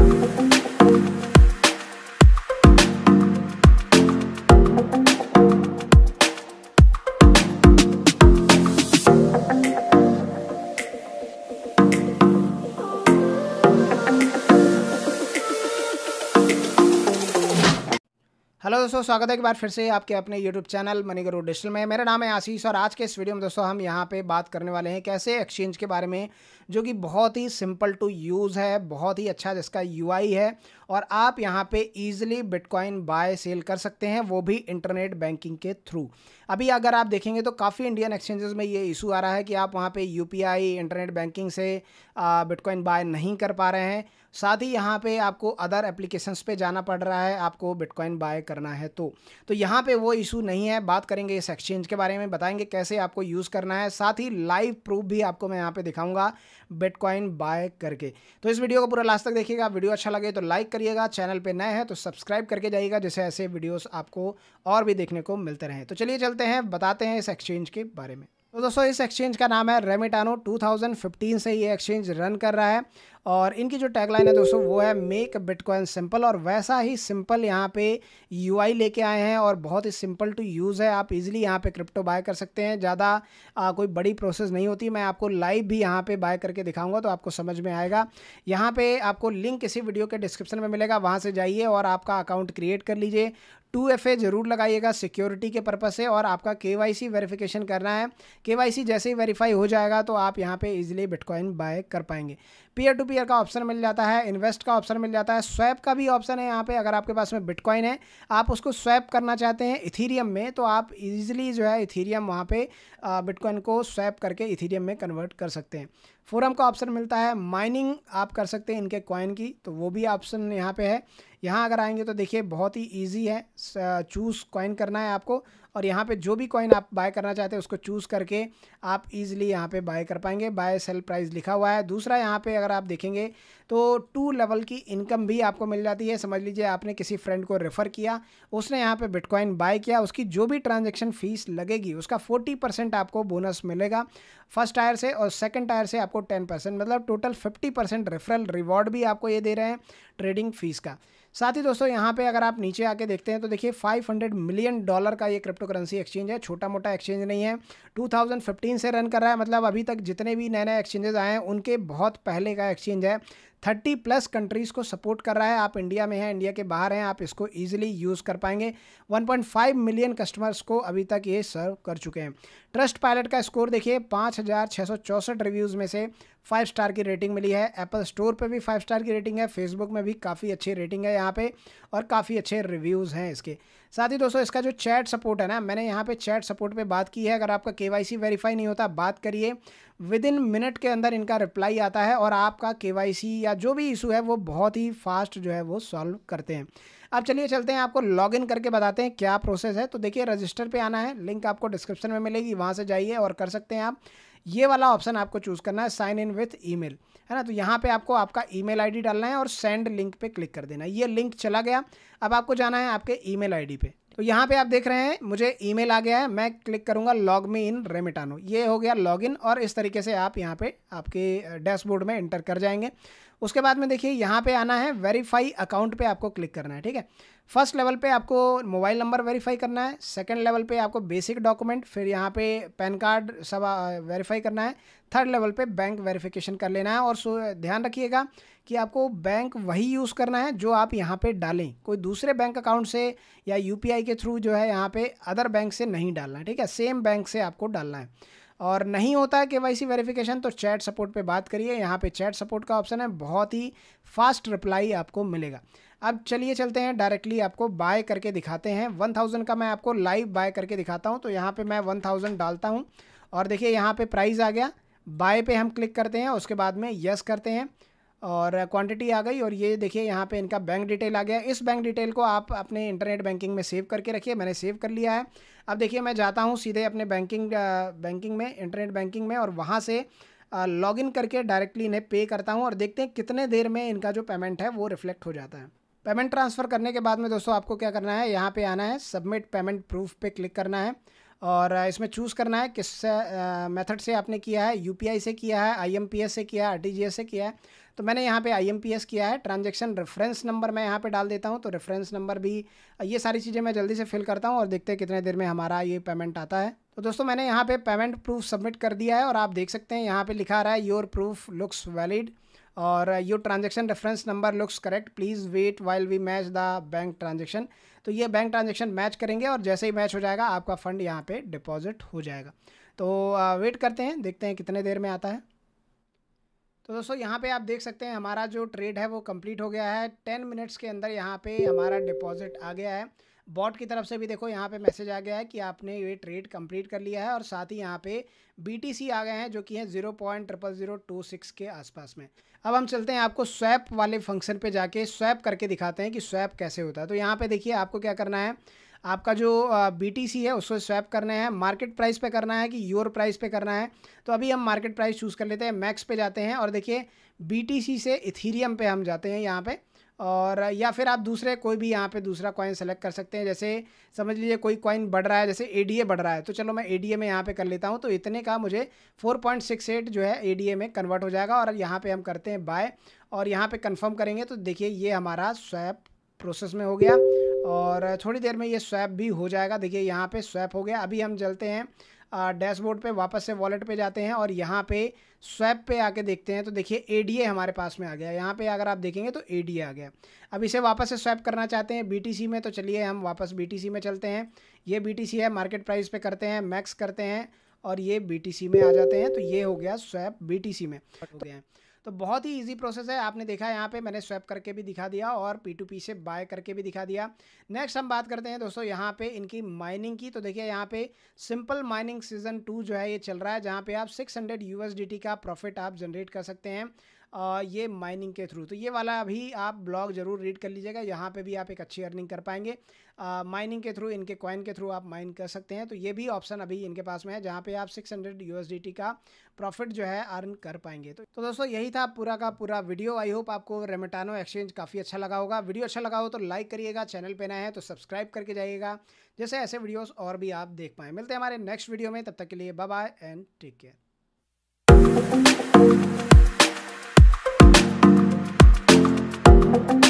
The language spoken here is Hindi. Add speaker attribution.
Speaker 1: Thank you. हेलो दोस्तों स्वागत है एक बार फिर से आपके अपने YouTube channel Money Guru Digital में मेरा नाम है आशीष और आज के इस वीडियो में दोस्तों हम यहाँ पे बात करने वाले हैं कैसे एक्सचेंज के बारे में जो कि बहुत ही सिंपल टू यूज़ है बहुत ही अच्छा जिसका यूआई है और आप यहाँ पे ईजिली बिटकॉइन बाय सेल कर सकते हैं वो भी इंटरनेट बैंकिंग के थ्रू अभी अगर आप देखेंगे तो काफ़ी इंडियन एक्सचेंजेस में ये इशू आ रहा है कि आप वहाँ पर यू इंटरनेट बैंकिंग से बिटकॉइन बाय नहीं कर पा रहे हैं साथ ही यहाँ पर आपको अदर एप्लीकेशन पर जाना पड़ रहा है आपको बिटकॉइन बाय कर करना है तो तो यहाँ पे वो इशू नहीं है बात करेंगे इस एक्सचेंज के बारे में बताएंगे कैसे आपको यूज़ करना है साथ ही लाइव प्रूफ भी आपको मैं यहाँ पे दिखाऊंगा बिटकॉइन बाय करके तो इस वीडियो को पूरा लास्ट तक देखिएगा वीडियो अच्छा लगे तो लाइक करिएगा चैनल पर नए हैं तो सब्सक्राइब करके जाइएगा जैसे ऐसे वीडियोज़ आपको और भी देखने को मिलते रहें तो चलिए चलते हैं बताते हैं इस एक्सचेंज के बारे में तो दोस्तों इस एक्सचेंज का नाम है रेमिटानो 2015 से ये एक्सचेंज रन कर रहा है और इनकी जो टैगलाइन है दोस्तों वो है मेक बिटकॉइन सिंपल और वैसा ही सिंपल यहाँ पे यूआई लेके आए हैं और बहुत ही सिंपल टू यूज़ है आप इजीली यहाँ पे क्रिप्टो बाय कर सकते हैं ज़्यादा कोई बड़ी प्रोसेस नहीं होती मैं आपको लाइव भी यहाँ पे बाय करके दिखाऊंगा तो आपको समझ में आएगा यहाँ पर आपको लिंक इसी वीडियो के डिस्क्रिप्शन में मिलेगा वहाँ से जाइए और आपका अकाउंट क्रिएट कर लीजिए टू एफ ए जरूर लगाइएगा सिक्योरिटी के पर्पज़ से और आपका के वाई सी वेरीफिकेशन करना है के वाई सी जैसे ही वेरीफाई हो जाएगा तो आप यहाँ पे इजीली बिटकॉइन बाय कर पाएंगे पीयर टू पीयर क्लियर का ऑप्शन मिल जाता है इन्वेस्ट का ऑप्शन मिल जाता है स्वैप का भी ऑप्शन है यहाँ पे अगर आपके पास में बिटकॉइन है आप उसको स्वैप करना चाहते हैं इथीरियम में तो आप इजीली जो है इथीरियम वहाँ पे बिटकॉइन को स्वैप करके इथीरियम में कन्वर्ट कर सकते हैं फोरम का ऑप्शन मिलता है माइनिंग आप कर सकते हैं इनके कॉइन की तो वो भी ऑप्शन यहाँ पे है यहाँ अगर आएंगे तो देखिए बहुत ही ईजी है चूज़ कॉइन करना है आपको और यहाँ पे जो भी कॉइन आप बाय करना चाहते हैं उसको चूज़ करके आप इजीली यहाँ पे बाय कर पाएंगे बाय सेल प्राइस लिखा हुआ है दूसरा यहाँ पे अगर आप देखेंगे तो टू लेवल की इनकम भी आपको मिल जाती है समझ लीजिए आपने किसी फ्रेंड को रेफ़र किया उसने यहाँ पर बिटकॉइन बाय किया उसकी जो भी ट्रांजेक्शन फ़ीस लगेगी उसका फोर्टी आपको बोनस मिलेगा फर्स्ट टायर से और सेकेंड टायर से आपको टेन मतलब टोटल फिफ्टी रेफरल रिवॉर्ड भी आपको ये दे रहे हैं ट्रेडिंग फ़ीस का साथ ही दोस्तों यहाँ पे अगर आप नीचे आके देखते हैं तो देखिए 500 मिलियन डॉलर का ये क्रिप्टो करेंसी एक्सचेंज है छोटा मोटा एक्सचेंज नहीं है 2015 से रन कर रहा है मतलब अभी तक जितने भी नए नए एक्सचेंजेस आए हैं उनके बहुत पहले का एक्सचेंज है थर्टी प्लस कंट्रीज़ को सपोर्ट कर रहा है आप इंडिया में हैं इंडिया के बाहर हैं आप इसको ईजिली यूज़ कर पाएंगे 1.5 मिलियन कस्टमर्स को अभी तक ये सर्व कर चुके हैं ट्रस्ट पायलट का स्कोर देखिए पाँच रिव्यूज़ में से फाइव स्टार की रेटिंग मिली है एप्पल स्टोर पे भी फाइव स्टार की रेटिंग है फेसबुक में भी काफ़ी अच्छी रेटिंग है यहाँ पर और काफ़ी अच्छे रिव्यूज़ हैं इसके साथ ही दोस्तों इसका जो चैट सपोर्ट है ना मैंने यहाँ पे चैट सपोर्ट पे बात की है अगर आपका के वाई वेरीफाई नहीं होता बात करिए विद इन मिनट के अंदर इनका रिप्लाई आता है और आपका के या जो भी इशू है वो बहुत ही फास्ट जो है वो सॉल्व करते हैं अब चलिए चलते हैं आपको लॉगिन करके बताते हैं क्या प्रोसेस है तो देखिए रजिस्टर पे आना है लिंक आपको डिस्क्रिप्शन में मिलेगी वहाँ से जाइए और कर सकते हैं आप ये वाला ऑप्शन आपको चूज़ करना है साइन इन विथ ई है ना तो यहाँ पे आपको आपका ईमेल आईडी डालना है और सेंड लिंक पे क्लिक कर देना है ये लिंक चला गया अब आपको जाना है आपके ईमेल आईडी पे तो यहाँ पे आप देख रहे हैं मुझे ईमेल आ गया है मैं क्लिक करूँगा लॉग मी इन रेमिटानो ये हो गया लॉगिन और इस तरीके से आप यहाँ पे आपके डैशबोर्ड में एंटर कर जाएंगे उसके बाद में देखिए यहाँ पे आना है वेरीफाई अकाउंट पे आपको क्लिक करना है ठीक है फर्स्ट लेवल पे आपको मोबाइल नंबर वेरीफाई करना है सेकंड लेवल पे आपको बेसिक डॉक्यूमेंट फिर यहाँ पे पैन कार्ड सब वेरीफाई करना है थर्ड लेवल पे बैंक वेरिफिकेशन कर लेना है और ध्यान रखिएगा कि आपको बैंक वही यूज़ करना है जो आप यहाँ पे डालें कोई दूसरे बैंक अकाउंट से या यूपीआई के थ्रू जो है यहाँ पे अदर बैंक से नहीं डालना ठीक है सेम बैंक से आपको डालना है और नहीं होता है के वाई सी वेरिफिकेशन तो चैट सपोर्ट पे बात करिए यहाँ पे चैट सपोर्ट का ऑप्शन है बहुत ही फास्ट रिप्लाई आपको मिलेगा अब चलिए चलते हैं डायरेक्टली आपको बाय करके दिखाते हैं वन थाउजेंड का मैं आपको लाइव बाय करके दिखाता हूँ तो यहाँ पर मैं वन थाउजेंड डालता हूँ और देखिए यहाँ पर प्राइस आ गया बाय पे हम क्लिक करते हैं उसके बाद में यस करते हैं और क्वांटिटी आ गई और ये देखिए यहाँ पे इनका बैंक डिटेल आ गया इस बैंक डिटेल को आप अपने इंटरनेट बैंकिंग में सेव करके रखिए मैंने सेव कर लिया है अब देखिए मैं जाता हूँ सीधे अपने बैंकिंग बैंकिंग में इंटरनेट बैंकिंग में और वहाँ से लॉग इन करके डायरेक्टली इन्हें पे करता हूँ और देखते हैं कितने देर में इनका जो पेमेंट है वो रिफ्लेक्ट हो जाता है पेमेंट ट्रांसफ़र करने के बाद में दोस्तों आपको क्या करना है यहाँ पे आना है सबमिट पेमेंट प्रूफ पे क्लिक करना है और इसमें चूज़ करना है किस मेथड से आपने किया है यूपीआई से किया है आईएमपीएस से किया है आरटीजीएस से किया है तो मैंने यहाँ पे आईएमपीएस किया है ट्रांजैक्शन रेफरेंस नंबर मैं यहाँ पे डाल देता हूँ तो रेफरेंस नंबर भी ये सारी चीज़ें मैं जल्दी से फिल करता हूँ और देखते हैं कितने देर में हमारा ये पेमेंट आता है तो दोस्तों मैंने यहाँ पर पेमेंट प्रूफ सबमिट कर दिया है और आप देख सकते हैं यहाँ पे लिखा रहा है योर प्रूफ लुक्स वैलिड और your transaction reference number looks correct please wait while we match the bank transaction तो ये बैंक ट्रांजेक्शन मैच करेंगे और जैसे ही मैच हो जाएगा आपका फ़ंड यहाँ पे डिपॉजिट हो जाएगा तो वेट करते हैं देखते हैं कितने देर में आता है तो दोस्तों यहाँ पे आप देख सकते हैं हमारा जो ट्रेड है वो कम्प्लीट हो गया है टेन मिनट्स के अंदर यहाँ पर हमारा डिपॉजिट आ गया है बॉट की तरफ से भी देखो यहाँ पे मैसेज आ गया है कि आपने ये ट्रेड कंप्लीट कर लिया है और साथ ही यहाँ पे बीटीसी आ गए हैं जो कि हैं zero point triple zero two six के आसपास में अब हम चलते हैं आपको स्वैप वाले फंक्शन पे जाके स्वैप करके दिखाते हैं कि स्वैप कैसे होता है तो यहाँ पे देखिए आपको क्या करना है आपका जो बी टी सी है उसको स्वैप करना है मार्केट प्राइस पे करना है कि योर प्राइस पे करना है तो अभी हम मार्केट प्राइस चूज़ कर लेते हैं मैक्स पे जाते हैं और देखिए बी टी सी से इथीरियम पे हम जाते हैं यहाँ पे और या फिर आप दूसरे कोई भी यहाँ पे दूसरा कॉइन सेलेक्ट कर सकते हैं जैसे समझ लीजिए कोई कॉइन बढ़ रहा है जैसे ए बढ़ रहा है तो चलो मैं ए में यहाँ पे कर लेता हूँ तो इतने का मुझे 4.68 जो है ए में कन्वर्ट हो जाएगा और यहाँ पे हम करते हैं बाय और यहाँ पे कंफर्म करेंगे तो देखिए ये हमारा स्वैप प्रोसेस में हो गया और थोड़ी देर में ये स्वैप भी हो जाएगा देखिए यहाँ पे स्वैप हो गया अभी हम चलते हैं डैशबोर्ड पे वापस से वॉलेट पे जाते हैं और यहाँ पे स्वैप पे आके देखते हैं तो देखिए ए हमारे पास में आ गया यहाँ पे अगर आप देखेंगे तो ए आ गया अब इसे वापस से स्वैप करना चाहते हैं बी में तो चलिए हम वापस बी में चलते हैं ये बी है मार्केट प्राइस पे करते हैं मैक्स करते हैं और ये बी में आ जाते हैं तो ये हो गया स्वैप बी में हो गया तो बहुत ही ईजी प्रोसेस है आपने देखा यहाँ पर मैंने स्वैप करके भी दिखा दिया और पी टू पी से बाय करके भी दिखा दिया नेक्स्ट हम बात करते हैं दोस्तों यहाँ पे इनकी माइनिंग की तो देखिए यहाँ पे सिंपल माइनिंग सीजन टू जो है ये चल रहा है जहाँ पे आप 600 हंड्रेड का प्रॉफिट आप जनरेट कर सकते हैं आ, ये माइनिंग के थ्रू तो ये वाला अभी आप ब्लॉग जरूर रीड कर लीजिएगा यहाँ पे भी आप एक अच्छी अर्निंग कर पाएंगे माइनिंग के थ्रू इनके कॉइन के थ्रू आप माइन कर सकते हैं तो ये भी ऑप्शन अभी इनके पास में है जहाँ पे आप 600 हंड्रेड का प्रॉफिट जो है अर्न कर पाएंगे तो, तो दोस्तों यही था पूरा का पूरा वीडियो आई होप आपको रेमेटानो एक्सचेंज काफ़ी अच्छा लगा होगा वीडियो अच्छा लगा हो तो लाइक करिएगा चैनल पर नया है तो सब्सक्राइब करके जाइएगा जैसे ऐसे वीडियोज़ और भी आप देख पाएँ मिलते हैं हमारे नेक्स्ट वीडियो में तब तक के लिए बाय एंड टेक केयर